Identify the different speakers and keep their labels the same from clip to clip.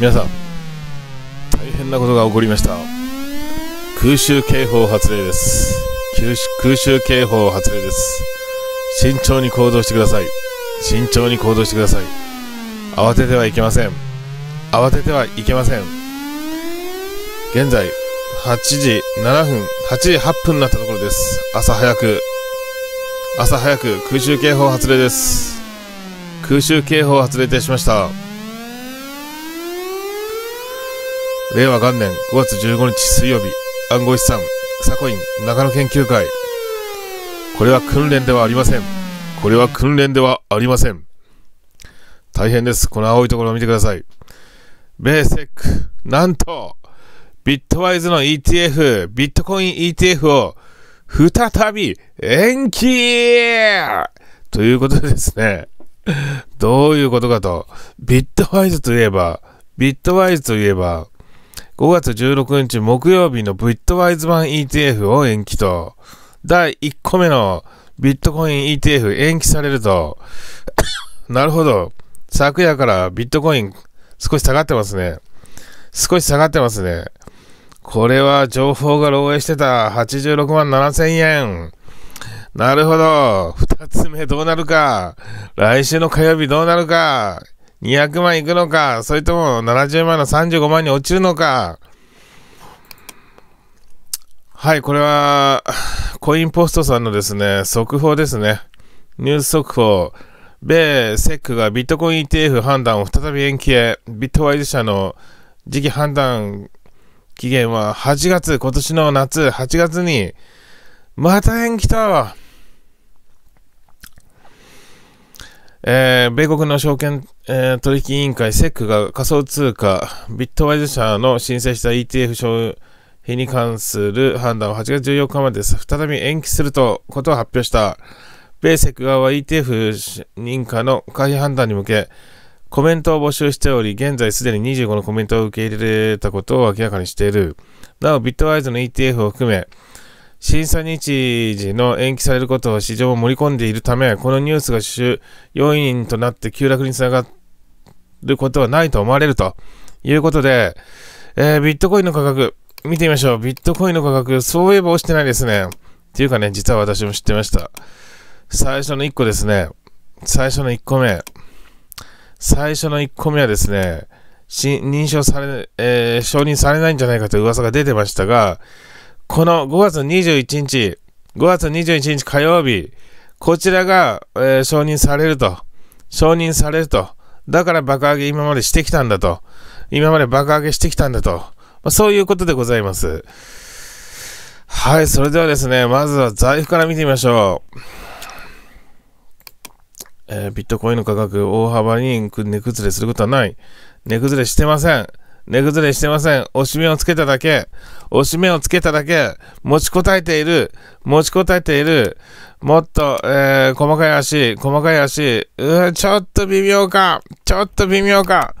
Speaker 1: 皆さん大変なことが起こりました空襲警報発令です空襲警報発令です慎重に行動してください慎重に行動してください慌ててはいけません慌ててはいけません現在8時7分、8時8分になったところです。朝早く、朝早く空襲警報発令です。空襲警報発令いたしました。令和元年5月15日水曜日、暗号資産、サコイン、長野研究会。これは訓練ではありません。これは訓練ではありません。大変です。この青いところを見てください。ベーセック、なんと、ビットワイズの ETF、ビットコイン ETF を再び延期ということですね。どういうことかと。ビットワイズといえば、ビットワイズといえば、5月16日木曜日のビットワイズ版 ETF を延期と、第1個目のビットコイン ETF 延期されると、なるほど。昨夜からビットコイン少し下がってますね。少し下がってますね。これは情報が漏洩してた。86万7千円。なるほど。二つ目どうなるか。来週の火曜日どうなるか。200万いくのか。それとも70万の35万に落ちるのか。はい、これは、コインポストさんのですね、速報ですね。ニュース速報。米セックがビットコイン ETF 判断を再び延期へ。ビットワイズ社の次期判断期限は8月、今年の夏、8月に、また延期と、えー、米国の証券、えー、取引委員会セックが仮想通貨ビットワイズ社の申請した ETF 消費に関する判断を8月14日まで再び延期するとことを発表した。米セック側は ETF 認可の回避判断に向け、コメントを募集しており、現在すでに25のコメントを受け入れたことを明らかにしている。なお、ビットワイズの ETF を含め、審査日時の延期されることを市場も盛り込んでいるため、このニュースが主要因となって急落につながることはないと思われるということで、えー、ビットコインの価格、見てみましょう。ビットコインの価格、そういえば落ちてないですね。っていうかね、実は私も知ってました。最初の1個ですね。最初の1個目。最初の1個目はですね、認証され、えー、承認されないんじゃないかという噂が出てましたが、この5月21日、5月21日火曜日、こちらが、えー、承認されると。承認されると。だから爆上げ今までしてきたんだと。今まで爆上げしてきたんだと。まあ、そういうことでございます。はい、それではですね、まずは財布から見てみましょう。えー、ビットコインの価格大幅に値崩れすることはない。値崩れしてません。値崩れしてません。押し目をつけただけ。押し目をつけただけ。持ちこたえている。持ちこたえている。もっと、えー、細かい足、細かい足。うわ。ちょっと微妙か。ちょっと微妙か。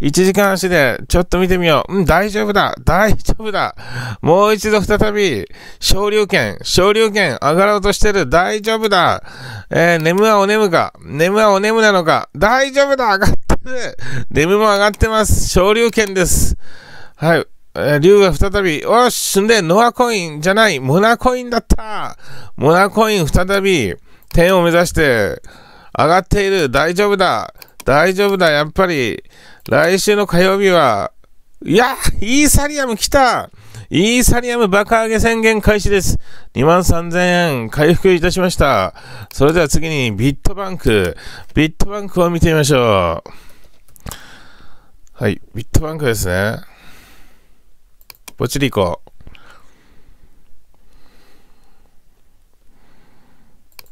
Speaker 1: 1時間足で、ちょっと見てみよう。うん、大丈夫だ。大丈夫だ。もう一度再び、昇竜拳、昇竜拳、上がろうとしてる。大丈夫だ。えー、眠はお眠か。眠はお眠なのか。大丈夫だ。上がってる。眠も上がってます。昇竜拳です。はい。え竜が再び、おし、んで、ノアコインじゃない、モナコインだった。モナコイン再び、点を目指して、上がっている。大丈夫だ。大丈夫だ。やっぱり、来週の火曜日は、いや、イーサリアム来たイーサリアム爆上げ宣言開始です。2万3000円回復いたしました。それでは次にビットバンク。ビットバンクを見てみましょう。はい、ビットバンクですね。ちりいこう。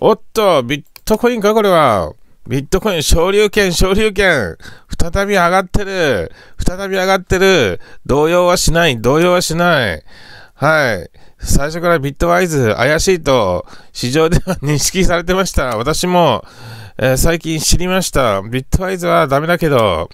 Speaker 1: おっと、ビットコインかこれは。ビットコイン昇竜券、昇竜券、再び上がってる、再び上がってる、動揺はしない、動揺はしない。はい。最初からビットワイズ怪しいと市場では認識されてました。私も、えー、最近知りました。ビットワイズはダメだけど、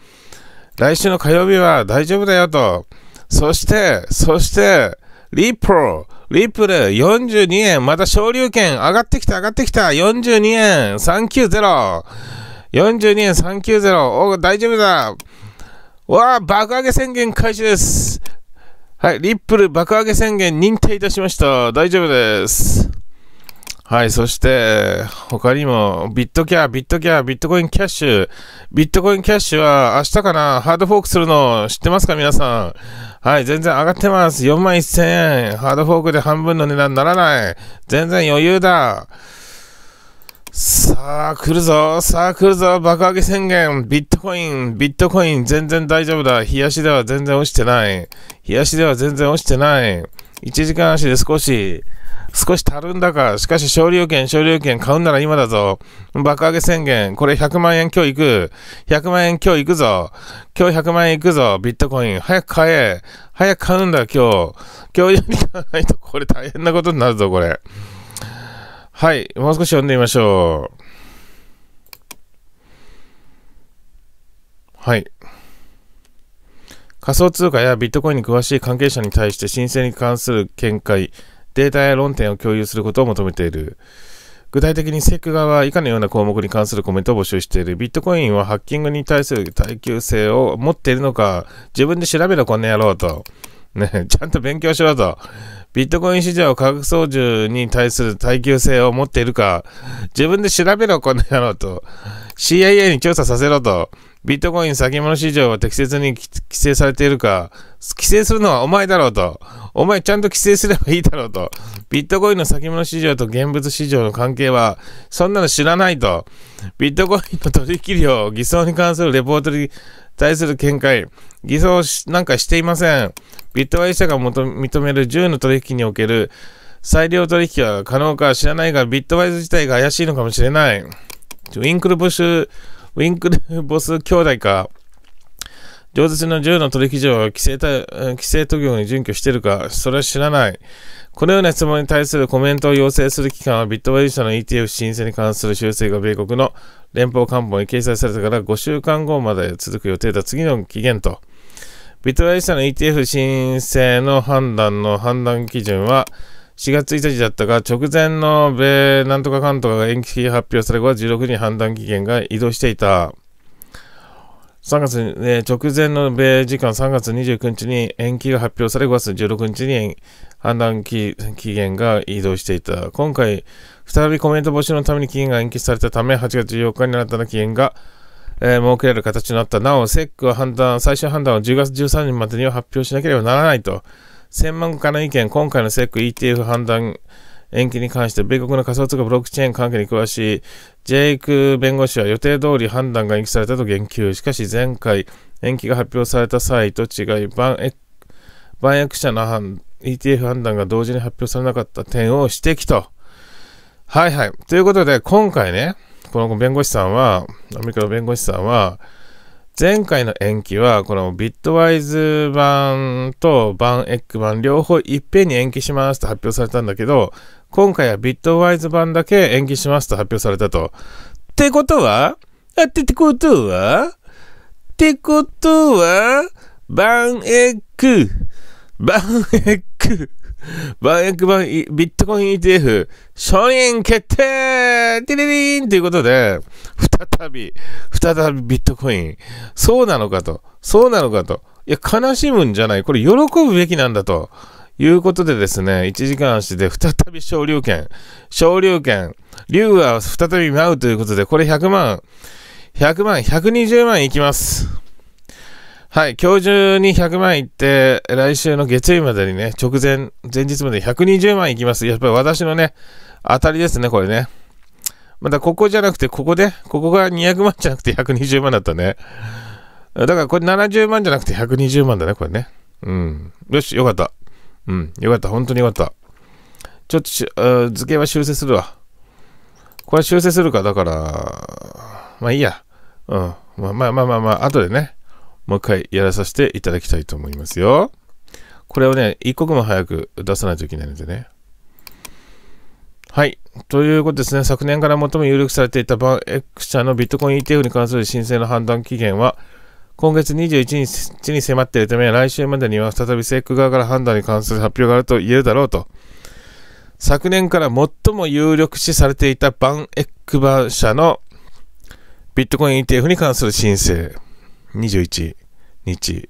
Speaker 1: 来週の火曜日は大丈夫だよと。そして、そして、リプロ、リップル42円。また昇竜券上がってきた上がってきた。42円390。42円390。お、大丈夫だ。わあ、爆上げ宣言開始です。はい、リップル爆上げ宣言認定いたしました。大丈夫です。はい、そして、他にも、ビットキャー、ビットキャー、ビットコインキャッシュ。ビットコインキャッシュは明日かな、ハードフォークするの知ってますか、皆さん。はい、全然上がってます。4万1000円。ハードフォークで半分の値段にならない。全然余裕だ。さあ、来るぞ。さあ、来るぞ。爆上げ宣言。ビットコイン、ビットコイン、全然大丈夫だ。冷やしでは全然落ちてない。冷やしでは全然落ちてない。1時間足で少し。少したるんだか、しかし少流券、少流券買うなら今だぞ。爆上げ宣言、これ100万円今日行く。100万円今日行くぞ。今日100万円行くぞ、ビットコイン。早く買え。早く買うんだ、今日。今日より買わないと、これ大変なことになるぞ、これ。はい、もう少し読んでみましょう。はい。仮想通貨やビットコインに詳しい関係者に対して申請に関する見解、データや論点を共有することを求めている。具体的にセック側は以下のような項目に関するコメントを募集している。ビットコインはハッキングに対する耐久性を持っているのか、自分で調べろ、こんな野郎と。ね、ちゃんと勉強しろと。ビットコイン市場を価格操縦に対する耐久性を持っているか、自分で調べろ、こんな野郎と。CIA に調査させろと。ビットコイン先物市場は適切に規制されているか、規制するのはお前だろうと、お前ちゃんと規制すればいいだろうと、ビットコインの先物市場と現物市場の関係は、そんなの知らないと、ビットコインの取引量、偽装に関するレポートに対する見解、偽装なんかしていません。ビットワイ社が認める10の取引における裁量取引は可能か知らないが、ビットワイズ自体が怪しいのかもしれない。インクルブッシュウィンクルボス兄弟か、上設の銃の取引所は規制規制都業に準拠してるか、それは知らない。このような質問に対するコメントを要請する機関は、ビットバイ社の ETF 申請に関する修正が米国の連邦官房に掲載されたから5週間後まで続く予定だ。次の期限と。ビットバイ社の ETF 申請の判断の判断基準は、4月1日だったが、直前の米なんとかかんとかが延期発表され後は16に判断期限が移動していた。3月、直前の米時間3月29日に延期が発表され5月16日に判断期限が移動していた。今回、再びコメント募集のために期限が延期されたため、8月14日に新たな期限が、えー、設けられる形になった。なお、セックは判断、最終判断を10月13日までには発表しなければならないと。専門家の意見、今回の SEC ETF 判断延期に関して、米国の仮想通貨ブロックチェーン関係に詳しいジェイク弁護士は予定通り判断が延期されたと言及。しかし前回延期が発表された際と違い、万役者の判 ETF 判断が同時に発表されなかった点を指摘と。はいはい。ということで、今回ね、この弁護士さんは、アメリカの弁護士さんは、前回の延期は、このビットワイズ版とバンエッグ版両方いっぺんに延期しますと発表されたんだけど、今回はビットワイズ版だけ延期しますと発表されたと。ってことはあっててことはってことはバンエッグバンエッグバンクバン、ビットコイン ETF 承認決定ディリリーンということで、再び、再びビットコイン。そうなのかと。そうなのかと。いや、悲しむんじゃない。これ喜ぶべきなんだと。いうことでですね、1時間足で再び昇竜券。昇竜券。竜は再び舞うということで、これ100万、100万、120万いきます。はい、今日中に100万いって、来週の月曜日までにね、直前、前日まで120万いきます。やっぱり私のね、当たりですね、これね。またここじゃなくて、ここで、ここが200万じゃなくて120万だったね。だからこれ70万じゃなくて120万だね、これね。うん。よし、よかった。うん、よかった。本当によかった。ちょっとし、図形は修正するわ。これ修正するか、だから、まあいいや。うん。まあまあまあまあ、まあ、後でね。もう一回やらさせていただきたいと思いますよ。これをね、一刻も早く出さないといけないのでね。はい。ということですね、昨年から最も有力されていたバンエク社のビットコイン ETF に関する申請の判断期限は、今月21日に迫っているため、来週までには再びセック側から判断に関する発表があると言えるだろうと。昨年から最も有力視されていたバンエックバン社のビットコイン ETF に関する申請。21日。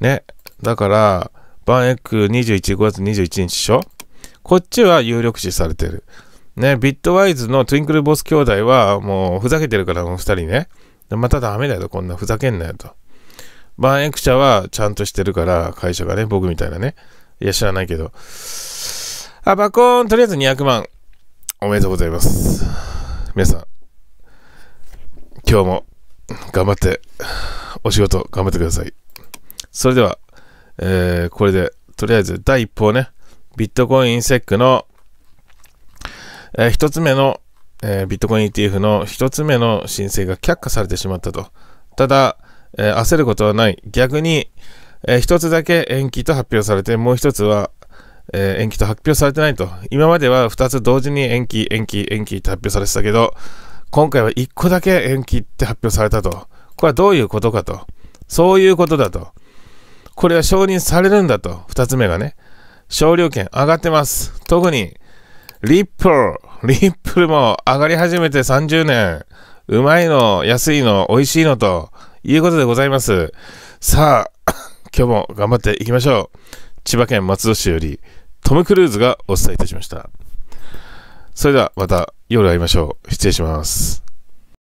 Speaker 1: ね。だから、バンエッグ21、5月21日でしょこっちは有力視されてる。ね、ビットワイズのトゥインクルボス兄弟はもうふざけてるから、もう2人ね。またダメだよと、こんなふざけんなよと。バンエク社はちゃんとしてるから、会社がね、僕みたいなね。いや、知らないけど。あ、バコーン、とりあえず200万。おめでとうございます。皆さん、今日も頑張って。お仕事頑張ってください。それでは、えー、これで、とりあえず第一報ね、ビットコインセックの、えー、1つ目の、えー、ビットコイン ETF の1つ目の申請が却下されてしまったと。ただ、えー、焦ることはない。逆に、えー、1つだけ延期と発表されて、もう1つは、えー、延期と発表されてないと。今までは2つ同時に延期、延期、延期って発表されてたけど、今回は1個だけ延期って発表されたと。これはどういうことかと。そういうことだと。これは承認されるんだと。2つ目がね。少量券上がってます。特に、リップル。リップルも上がり始めて30年。うまいの、安いの、美味しいのということでございます。さあ、今日も頑張っていきましょう。千葉県松戸市よりトム・クルーズがお伝えいたしました。それではまた夜会いましょう。失礼します。